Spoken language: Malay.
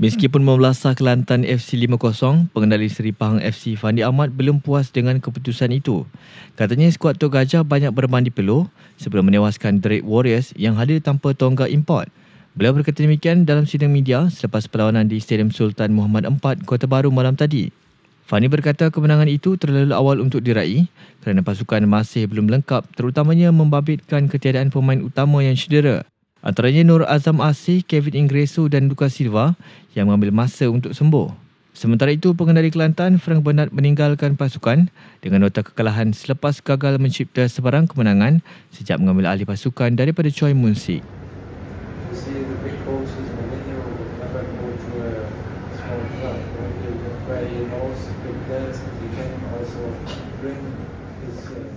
Meskipun membelasah Kelantan FC 5-0, pengendali Seri Pahang FC Fandi Ahmad belum puas dengan keputusan itu. Katanya skuad Tok Gajah banyak bermain di peluh sebelum menewaskan Drake Warriors yang hadir tanpa tonggak import. Beliau berkata demikian dalam sidang media selepas perlawanan di Stadium Sultan Muhammad IV, Kota Baru malam tadi. Fani berkata kemenangan itu terlalu awal untuk diraih kerana pasukan masih belum lengkap terutamanya membabitkan ketiadaan pemain utama yang cedera antaranya Nur Azam Asih, Kevin Ingresu dan Duka Silva yang mengambil masa untuk sembuh. Sementara itu, pengendali Kelantan Frank Bernard meninggalkan pasukan dengan nota kekalahan selepas gagal mencipta sebarang kemenangan sejak mengambil alih pasukan daripada Choi Munsi. Uh, bring uh,